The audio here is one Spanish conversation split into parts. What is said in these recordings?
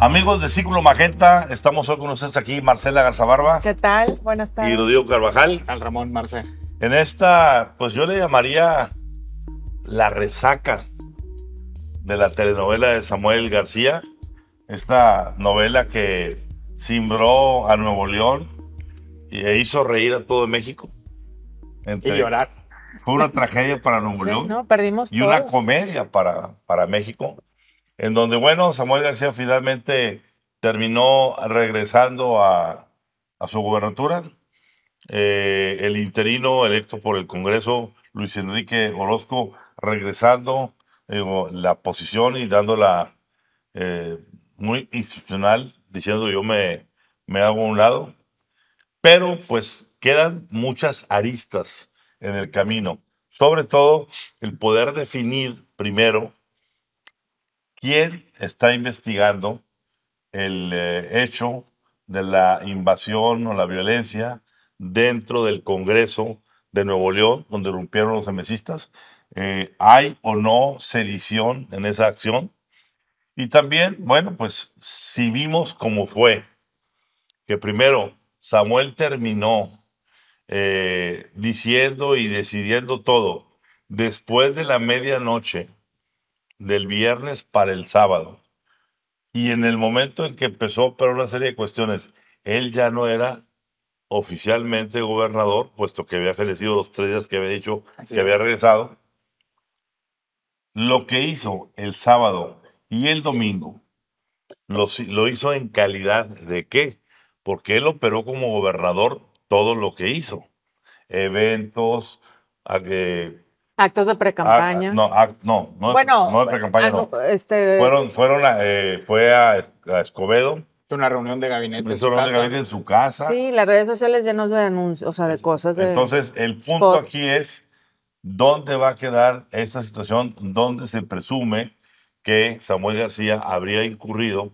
Amigos de Círculo Magenta, estamos hoy con ustedes aquí, Marcela Garzabarba. ¿Qué tal? Buenas tardes. Y Rodrigo Carvajal. Al Ramón Marce. En esta, pues yo le llamaría la resaca de la telenovela de Samuel García. Esta novela que simbró a Nuevo León e hizo reír a todo México. y llorar. Fue una tragedia para Nuevo León. No, perdimos y una comedia para, para México en donde, bueno, Samuel García finalmente terminó regresando a, su gubernatura eh, el interino electo por el Congreso, Luis Enrique Orozco, regresando la posición y dándola eh, muy institucional, diciendo yo me, me hago a un lado. Pero pues quedan muchas aristas en el camino. Sobre todo el poder definir primero ¿Quién está investigando el eh, hecho de la invasión o la violencia dentro del Congreso de Nuevo León, donde rompieron los emesistas? Eh, ¿Hay o no sedición en esa acción? Y también, bueno, pues si vimos cómo fue, que primero Samuel terminó eh, diciendo y decidiendo todo después de la medianoche del viernes para el sábado. Y en el momento en que empezó a operar una serie de cuestiones, él ya no era oficialmente gobernador, puesto que había fallecido los tres días que había dicho que había regresado. Lo que hizo el sábado y el domingo, lo, lo hizo en calidad de qué? Porque él operó como gobernador todo lo que hizo. Eventos, a que Actos de precampaña. Ah, ah, ah, no, no, no, bueno, no de precampaña, no. Este... Fueron, fueron eh, fue a, Escobedo. Una reunión de gabinete. Una reunión de gabinete en su casa. Sí, las redes sociales llenas de anuncios, o sea, de cosas. Entonces, el punto aquí es dónde va a quedar esta situación dónde se presume que Samuel García habría incurrido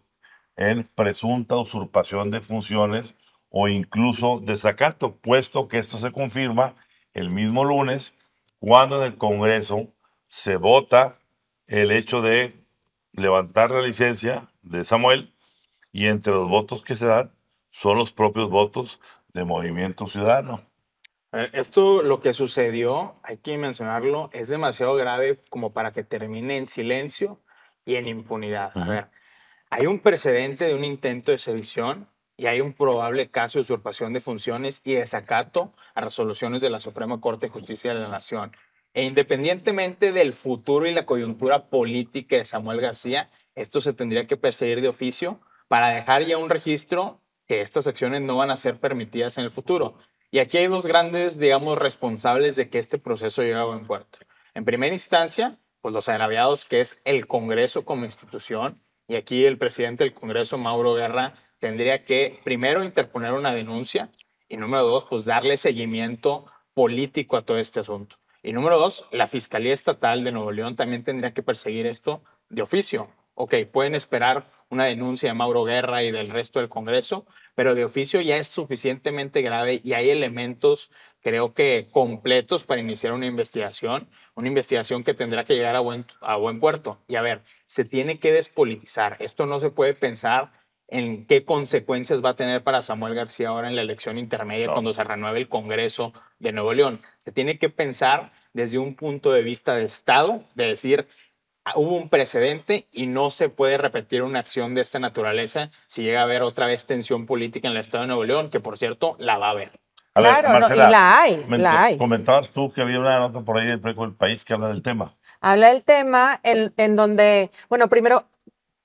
en presunta usurpación de funciones o incluso desacato, puesto que esto se confirma el mismo lunes cuando en el Congreso se vota el hecho de levantar la licencia de Samuel y entre los votos que se dan son los propios votos de Movimiento Ciudadano. Esto, lo que sucedió, hay que mencionarlo, es demasiado grave como para que termine en silencio y en impunidad. A ver, hay un precedente de un intento de sedición y hay un probable caso de usurpación de funciones y desacato a resoluciones de la Suprema Corte de Justicia de la Nación. E independientemente del futuro y la coyuntura política de Samuel García, esto se tendría que perseguir de oficio para dejar ya un registro que estas acciones no van a ser permitidas en el futuro. Y aquí hay dos grandes, digamos, responsables de que este proceso llegue a buen puerto. En primera instancia, pues los agraviados, que es el Congreso como institución, y aquí el presidente del Congreso, Mauro Guerra, tendría que primero interponer una denuncia y número dos, pues darle seguimiento político a todo este asunto. Y número dos, la Fiscalía Estatal de Nuevo León también tendría que perseguir esto de oficio. Ok, pueden esperar una denuncia de Mauro Guerra y del resto del Congreso, pero de oficio ya es suficientemente grave y hay elementos, creo que completos para iniciar una investigación, una investigación que tendrá que llegar a buen, a buen puerto. Y a ver, se tiene que despolitizar. Esto no se puede pensar en qué consecuencias va a tener para Samuel García ahora en la elección intermedia cuando se renueve el Congreso de Nuevo León. Se tiene que pensar desde un punto de vista de Estado, de decir, ah, hubo un precedente y no se puede repetir una acción de esta naturaleza si llega a haber otra vez tensión política en el Estado de Nuevo León, que por cierto la va a haber. claro, y la hay, Comentabas tú que había una nota por ahí del el país que habla del tema. Habla del tema en, donde, bueno, primero,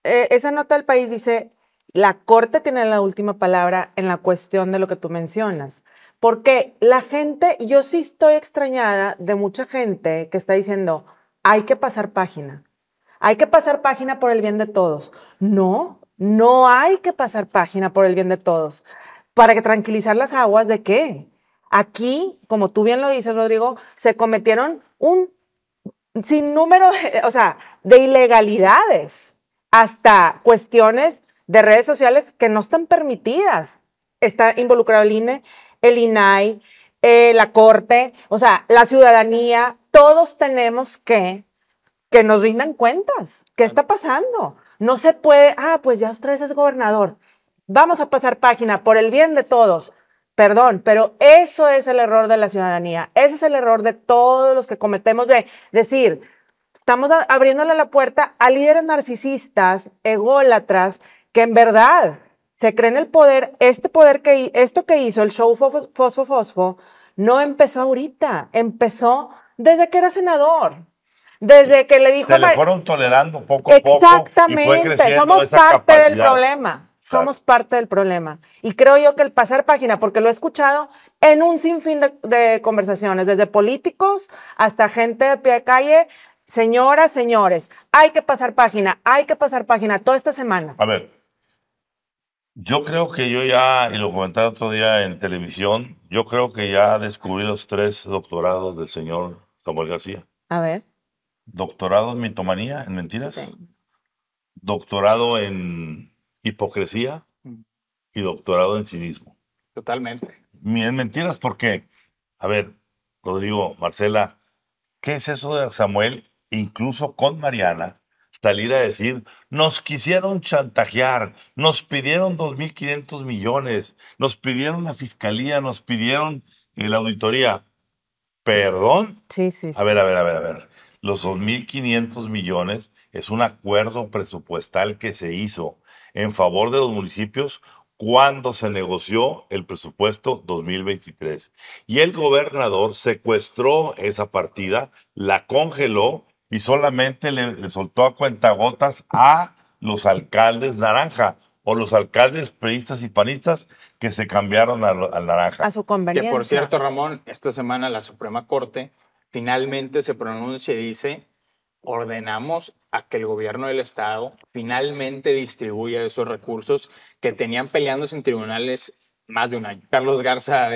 eh, esa nota del país dice, la corte tiene la última palabra en la cuestión de lo que tú mencionas. Porque la gente, yo sí estoy extrañada de mucha gente que está diciendo, hay que pasar página. Hay que pasar página por el bien de todos. No, no hay que pasar página por el bien de todos. Para que tranquilizar las aguas de qué? Aquí, como tú bien lo dices, Rodrigo, se cometieron un sinnúmero, o sea, de ilegalidades, hasta cuestiones de redes sociales que no están permitidas. Está involucrado el INE, el INAI, eh, la Corte, o sea, la ciudadanía, todos tenemos que que nos rindan cuentas. ¿Qué está pasando? No se puede, ah, pues ya usted es gobernador. Vamos a pasar página por el bien de todos. Perdón, pero eso es el error de la ciudadanía. Ese es el error de todos los que cometemos de decir, estamos abriéndole la puerta a líderes narcisistas, ególatras, que en verdad se cree en el poder, este poder que esto que hizo el show Fosfo Fosfo no empezó ahorita, empezó desde que era senador. Desde que le dijo Se le fueron tolerando poco a poco. Exactamente, somos parte del problema. Somos parte del problema. Y creo yo que el pasar página, porque lo he escuchado en un sinfín de, de conversaciones, desde políticos hasta gente de pie de calle, señoras, señores, hay que pasar página, hay que pasar página toda esta semana. A ver, yo creo que yo ya, y lo comentaba otro día en televisión, yo creo que ya descubrí los tres doctorados del señor Samuel García. A ver. Doctorado en mitomanía, en mentiras. Sí. Doctorado en hipocresía mm. y doctorado en cinismo. Totalmente. En mentiras, qué? a ver, Rodrigo, Marcela, ¿qué es eso de Samuel, incluso con Mariana, salir a decir, nos quisieron chantajear, nos pidieron 2.500 millones, nos pidieron la fiscalía, nos pidieron la auditoría. Perdón. Sí, sí, sí. A ver, a ver, a ver, a ver. Los 2.500 millones es un acuerdo presupuestal que se hizo en favor de los municipios cuando se negoció el presupuesto 2023. Y el gobernador secuestró esa partida, la congeló y solamente le, soltó a cuentagotas a los alcaldes naranja o los alcaldes priistas y panistas que se cambiaron al, al naranja. A su conveniencia. Que por cierto, Ramón, esta semana la Suprema Corte finalmente se pronuncia y dice, ordenamos a que el gobierno del estado finalmente distribuya esos recursos que tenían peleándose en tribunales más de un año. Carlos Garza,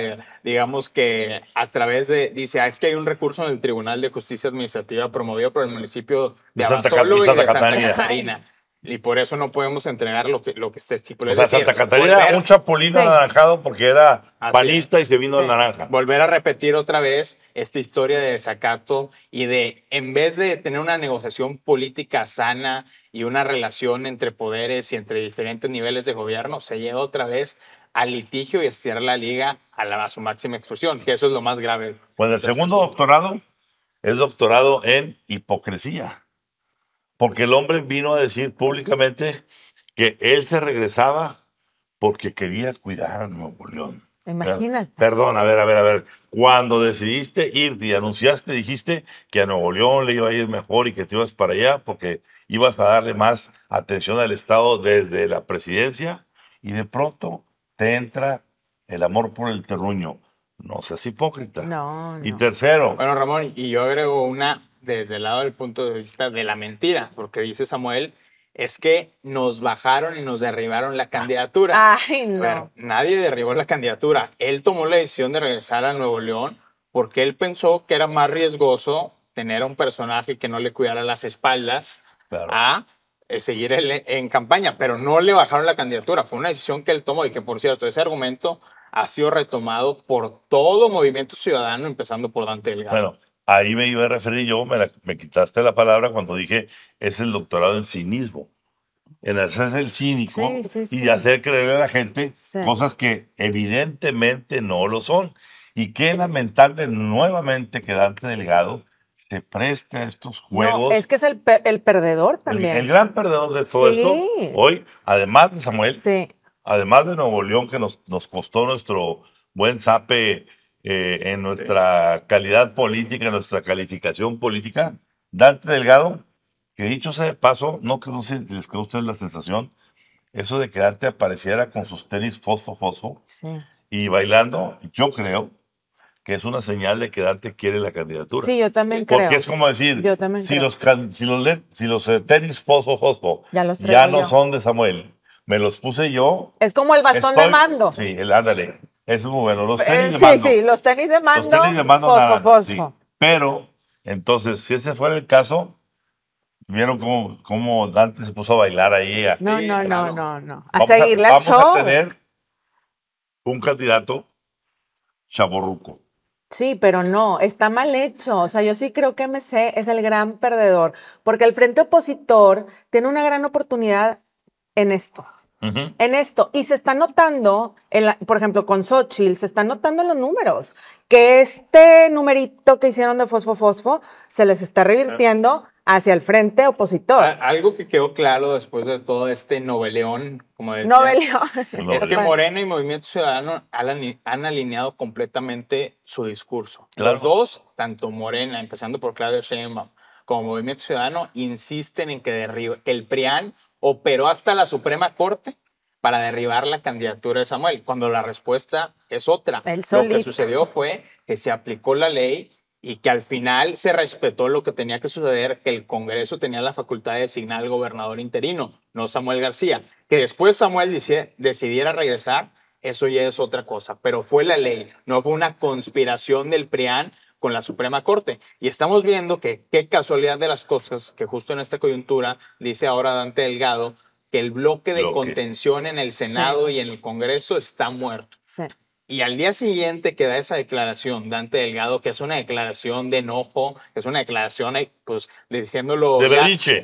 digamos que a través de, dice, ah, es que hay un recurso en el Tribunal de Justicia Administrativa promovido por el municipio de, Santa, y de Santa Catarina. Y por eso no podemos entregar lo que, lo que está estipulado. O Santa Catarina un chapulín anaranjado porque era balista y se vino sí. naranja. Volver a repetir otra vez esta historia de desacato y de, en vez de tener una negociación política sana y una relación entre poderes y entre diferentes niveles de gobierno, se lleva otra vez al litigio y a estirar la liga a, su máxima expresión, que eso es lo más grave. Pues el segundo doctorado es doctorado en hipocresía, porque el hombre vino a decir públicamente que él se regresaba porque quería cuidar a Nuevo León. Imagínate. Perdón, a ver, a ver, a ver. Cuando decidiste irte y anunciaste, dijiste que a Nuevo León le iba a ir mejor y que te ibas para allá porque ibas a darle más atención al Estado desde la presidencia y de pronto entra el amor por el terruño. No seas hipócrita. Y tercero. Bueno, Ramón, y yo agrego una desde el lado del punto de vista de la mentira, porque dice Samuel, es que nos bajaron y nos derribaron la candidatura. Ay, no. nadie derribó la candidatura. Él tomó la decisión de regresar a Nuevo León porque él pensó que era más riesgoso tener a un personaje que no le cuidara las espaldas claro. Eh, seguir en, campaña, pero no le bajaron la candidatura. Fue una decisión que él tomó y que, por cierto, ese argumento ha sido retomado por todo movimiento ciudadano, empezando por Dante Delgado. Bueno, ahí me iba a referir yo, me, quitaste la palabra cuando dije, es el doctorado en cinismo. En hacerse el cínico y hacer creer a la gente cosas que evidentemente no lo son. Y qué lamentable nuevamente que Dante Delgado preste a estos juegos. es que es el, el perdedor también. El, gran perdedor de todo esto, hoy, además de Samuel, sí. además de Nuevo León, que nos, nos costó nuestro buen sape eh, en nuestra calidad política, en nuestra calificación política, Dante Delgado, que dicho sea de paso, no creo si les quedó a ustedes la sensación, eso de que Dante apareciera con sus tenis fosfo-fosfo y bailando, yo creo, que es una señal de que Dante quiere la candidatura. Sí, yo también creo. Porque es como decir, si, Los, eh, tenis Fosfo Fosfo ya, los no son de Samuel, me los puse yo. Es como el bastón de mando. Sí, el, ándale. es muy bueno. Los eh, tenis de sí, mando. Sí, sí, los tenis de mando. Los tenis de mando. nada, Pero, entonces, si ese fuera el caso, ¿Vieron cómo, Dante se puso a bailar ahí? A, no, no, no, no, no. A seguir la show. Vamos a tener un candidato chaborruco. Sí, pero no, está mal hecho. O sea, yo sí creo que MC es el gran perdedor, porque el frente opositor tiene una gran oportunidad en esto. En esto. Y se está notando, por ejemplo, con Xochitl, se están notando los números, que este numerito que hicieron de fosfo-fosfo se les está revirtiendo hacia el frente opositor. Algo que quedó claro después de todo este noveleón, como decía, noveleón. es que Morena y Movimiento Ciudadano han, alineado completamente su discurso. Los dos, tanto Morena, empezando por Claudio Sheinbaum, como Movimiento Ciudadano, insisten en que que el PRIAN operó hasta la Suprema Corte para derribar la candidatura de Samuel, cuando la respuesta es otra. Lo que sucedió fue que se aplicó la ley y que al final se respetó lo que tenía que suceder, que el Congreso tenía la facultad de designar al gobernador interino, no Samuel García. Que después Samuel decidiera regresar, eso ya es otra cosa, pero fue la ley, no fue una conspiración del PRIAN con la Suprema Corte. Y estamos viendo que qué casualidad de las cosas que justo en esta coyuntura dice ahora Dante Delgado que el bloque de contención en el Senado y en el Congreso está muerto. Y al día siguiente que da esa declaración, Dante Delgado, que es una declaración de enojo, que es una declaración, eh, pues, diciéndolo... De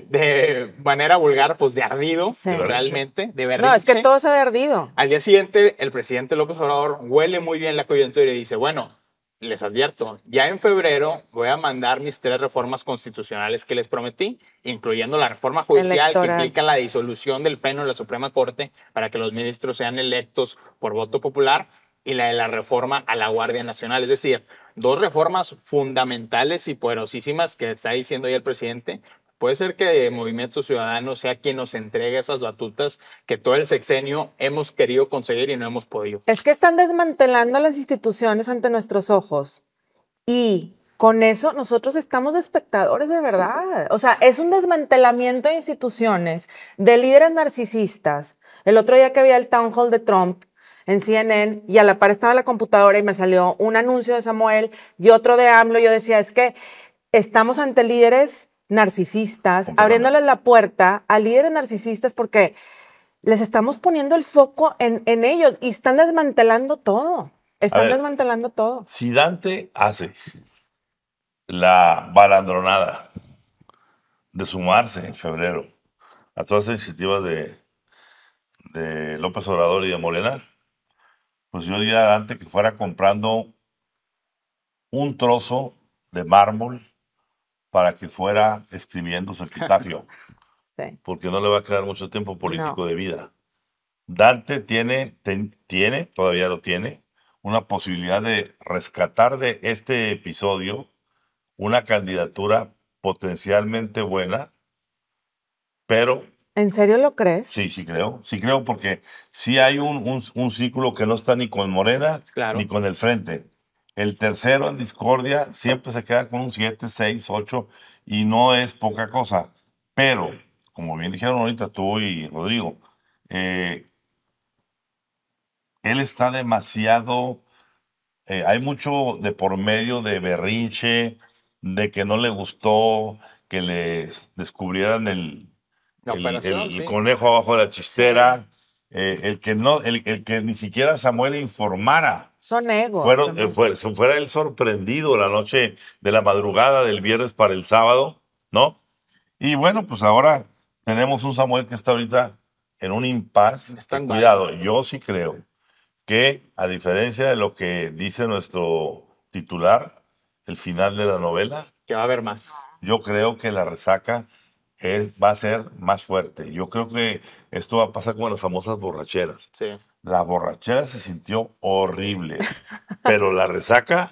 De manera vulgar, pues, de ardido, realmente, de berriche. No, es que todo se ve ardido. Al día siguiente, el presidente López Obrador huele muy bien la coyuntura y dice, bueno, les advierto, ya en febrero voy a mandar mis tres reformas constitucionales que les prometí, incluyendo la reforma judicial que implica la disolución del Pleno de la Suprema Corte para que los ministros sean electos por voto popular y la de la reforma a la Guardia Nacional. Es decir, dos reformas fundamentales y poderosísimas que está diciendo hoy el presidente. Puede ser que Movimiento Ciudadano sea quien nos entregue esas batutas que todo el sexenio hemos querido conseguir y no hemos podido. Es que están desmantelando las instituciones ante nuestros ojos. Y con eso nosotros estamos espectadores de verdad. O sea, es un desmantelamiento de instituciones, de líderes narcisistas. El otro día que había el town hall de Trump, en CNN y a la par estaba la computadora y me salió un anuncio de Samuel y otro de AMLO. yo decía, es que estamos ante líderes narcisistas, abriéndoles la puerta a líderes narcisistas porque les estamos poniendo el foco en, ellos y están desmantelando todo. Están desmantelando todo. Si Dante hace la balandronada de sumarse en febrero a todas las iniciativas de, de López Obrador y de Morenar, pues yo diría a Dante que fuera comprando un trozo de mármol para que fuera escribiendo su epitafio. Porque no le va a quedar mucho tiempo político de vida. Dante tiene, tiene, todavía lo tiene, una posibilidad de rescatar de este episodio una candidatura potencialmente buena, pero ¿En serio lo crees? Sí, sí creo. Sí creo porque si hay un, círculo que no está ni con Morena ni con el frente. El tercero en discordia siempre se queda con un 7, 6, 8 y no es poca cosa. Pero, como bien dijeron ahorita tú y Rodrigo, eh, él está demasiado... Eh, hay mucho de por medio de berrinche, de que no le gustó que le descubrieran el, el, conejo abajo de la chistera, eh, el que no, el, que ni siquiera Samuel informara. Son egos. Eh, fue, se fuera él sorprendido la noche de la madrugada del viernes para el sábado, ¿no? Y bueno, pues ahora tenemos un Samuel que está ahorita en un impas. Cuidado, yo sí creo que a diferencia de lo que dice nuestro titular, el final de la novela. Que va a haber más. Yo creo que la resaca va a ser más fuerte. Yo creo que esto va a pasar con las famosas borracheras. Sí. La borrachera se sintió horrible, pero la resaca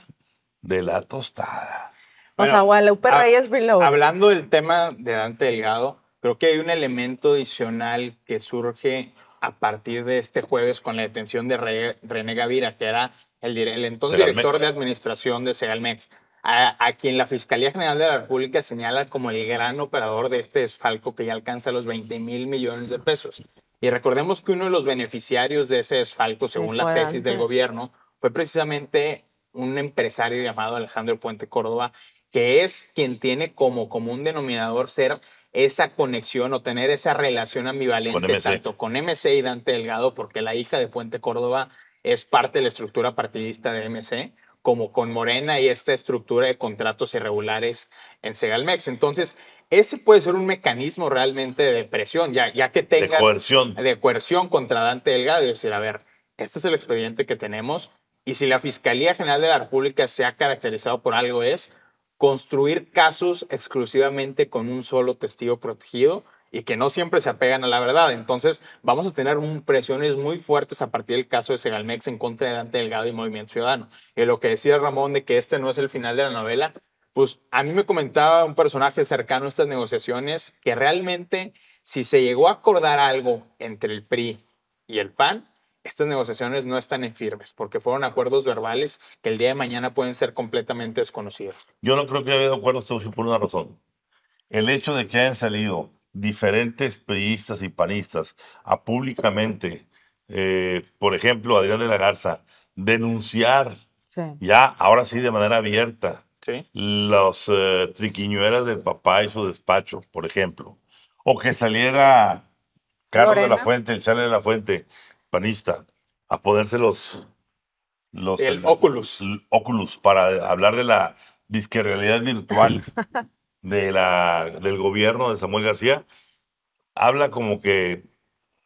de la tostada. o sea, Guadalupe Reyes Hablando del tema de Dante Delgado, creo que hay un elemento adicional que surge a partir de este jueves con la detención de René Gavira, que era el, el entonces director de administración de Segalmex a, quien la Fiscalía General de la República señala como el gran operador de este desfalco que ya alcanza los 20 mil millones de pesos. Y recordemos que uno de los beneficiarios de ese desfalco, según la tesis del gobierno, fue precisamente un empresario llamado Alejandro Puente Córdoba, que es quien tiene como común denominador ser esa conexión o tener esa relación ambivalente tanto con MC y Dante Delgado, porque la hija de Puente Córdoba es parte de la estructura partidista de MC, como con Morena y esta estructura de contratos irregulares en Segalmex. Entonces, ese puede ser un mecanismo realmente de presión, ya, que tengas... De coerción. De coerción contra Dante Delgado y decir, a ver, este es el expediente que tenemos y si la Fiscalía General de la República se ha caracterizado por algo es construir casos exclusivamente con un solo testigo protegido y que no siempre se apegan a la verdad. Entonces, vamos a tener un, presiones muy fuertes a partir del caso de Segalmex en contra delante Delgado y Movimiento Ciudadano. Y lo que decía Ramón de que este no es el final de la novela, pues a mí me comentaba un personaje cercano a estas negociaciones que realmente si se llegó a acordar algo entre el PRI y el PAN, estas negociaciones no están en firmes porque fueron acuerdos verbales que el día de mañana pueden ser completamente desconocidos. Yo no creo que haya habido acuerdos por una razón. El hecho de que hayan salido diferentes periodistas y panistas a públicamente, eh, por ejemplo, Adrián de la Garza, denunciar ya, ahora sí de manera abierta, los las eh, triquiñuelas del papá y su despacho, por ejemplo. O que saliera Carlos de la Fuente, el Chale de la Fuente, panista, a ponerse los... los el, para hablar de la disque realidad virtual. la, del gobierno de Samuel García habla como que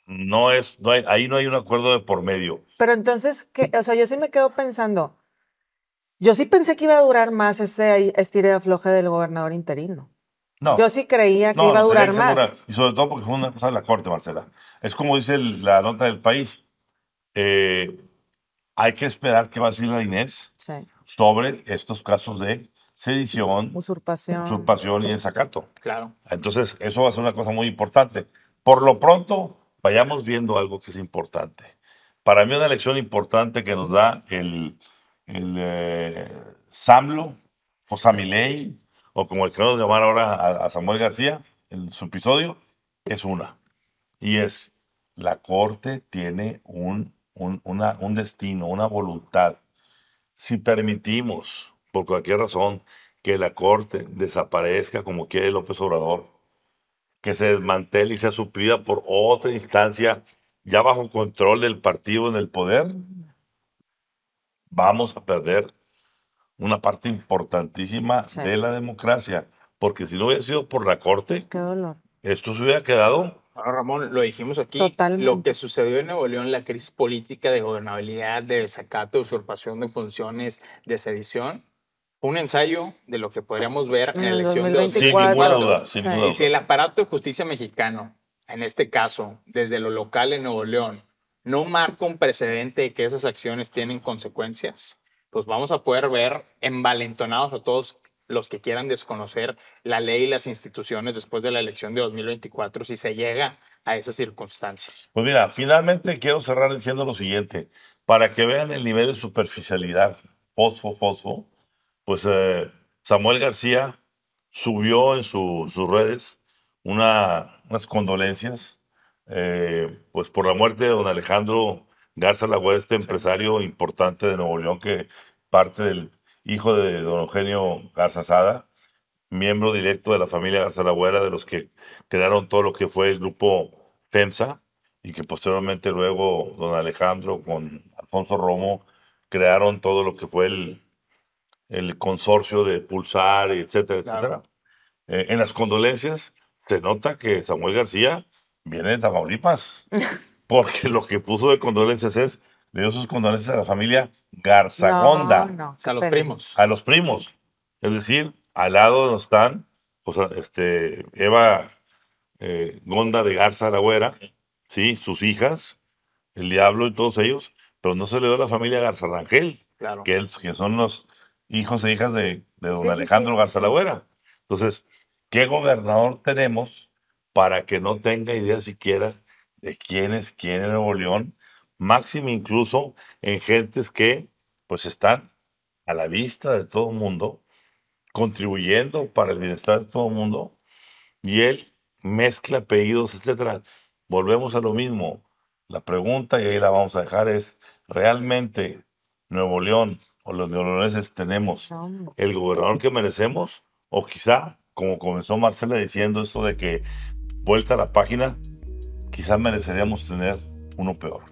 no es, ahí no hay un acuerdo de por medio. Pero entonces, o sea, yo sí me quedo pensando, yo sí pensé que iba a durar más ese estire de afloje del gobernador interino. Yo sí creía que iba a durar más. Y sobre todo porque fue una cosa de la corte, Marcela. Es como dice la nota del país. Eh, hay que esperar qué va a decir la Inés sobre estos casos de sedición, usurpación. y desacato. Claro. Entonces, eso va a ser una cosa muy importante. Por lo pronto, vayamos viendo algo que es importante. Para mí, una lección importante que nos da el, el eh, Samlo o Samilei, o como el a llamar ahora a, Samuel García en su episodio, es una. Y es, la corte tiene un, un destino, una voluntad. Si permitimos por cualquier razón, que la Corte desaparezca como quiere López Obrador, que se desmantele y sea suplida por otra instancia ya bajo control del partido en el poder, vamos a perder una parte importantísima de la democracia. Porque si no hubiera sido por la Corte, esto se hubiera quedado. Ramón, lo dijimos aquí. Totalmente. Lo que sucedió en Nuevo León, la crisis política de gobernabilidad, de desacato, usurpación de funciones, de sedición, un ensayo de lo que podríamos ver en, la elección de 2024. Y si el aparato de justicia mexicano, en este caso, desde lo local en Nuevo León, no marca un precedente de que esas acciones tienen consecuencias, pues vamos a poder ver envalentonados a todos los que quieran desconocer la ley y las instituciones después de la elección de 2024 si se llega a esa circunstancia. Pues mira, finalmente quiero cerrar diciendo lo siguiente, para que vean el nivel de superficialidad, posfo posfo, pues eh, Samuel García subió en sus redes unas condolencias eh, pues por la muerte de don Alejandro Garza Lagüe, este empresario importante de Nuevo León que parte del hijo de don Eugenio Garza Sada, miembro directo de la familia Garza Lagüera, de los que crearon todo lo que fue el grupo TEMSA y que posteriormente luego don Alejandro con Alfonso Romo crearon todo lo que fue el, el consorcio de Pulsar, etcétera, etcétera. Eh, en las condolencias se nota que Samuel García viene de Tamaulipas, porque lo que puso de condolencias es, le dio sus condolencias a la familia Garzagonda. a los primos. A los primos. Es decir, al lado están pues, este, Eva eh, Gonda de Garza la ¿sí? sus hijas, el diablo y todos ellos, pero no se le dio a la familia Garza Rangel, que son los hijos e hijas de, don Alejandro sí, Entonces, ¿qué gobernador tenemos para que no tenga idea siquiera de quién es quién en Nuevo León? Máximo incluso en gentes que pues están a la vista de todo el mundo, contribuyendo para el bienestar de todo el mundo, y él mezcla apellidos, etcétera. Volvemos a lo mismo. La pregunta, y ahí la vamos a dejar, es, ¿realmente Nuevo León o los neoloneses tenemos el gobernador que merecemos, o quizá, como comenzó Marcela diciendo esto de que vuelta a la página, quizá mereceríamos tener uno peor.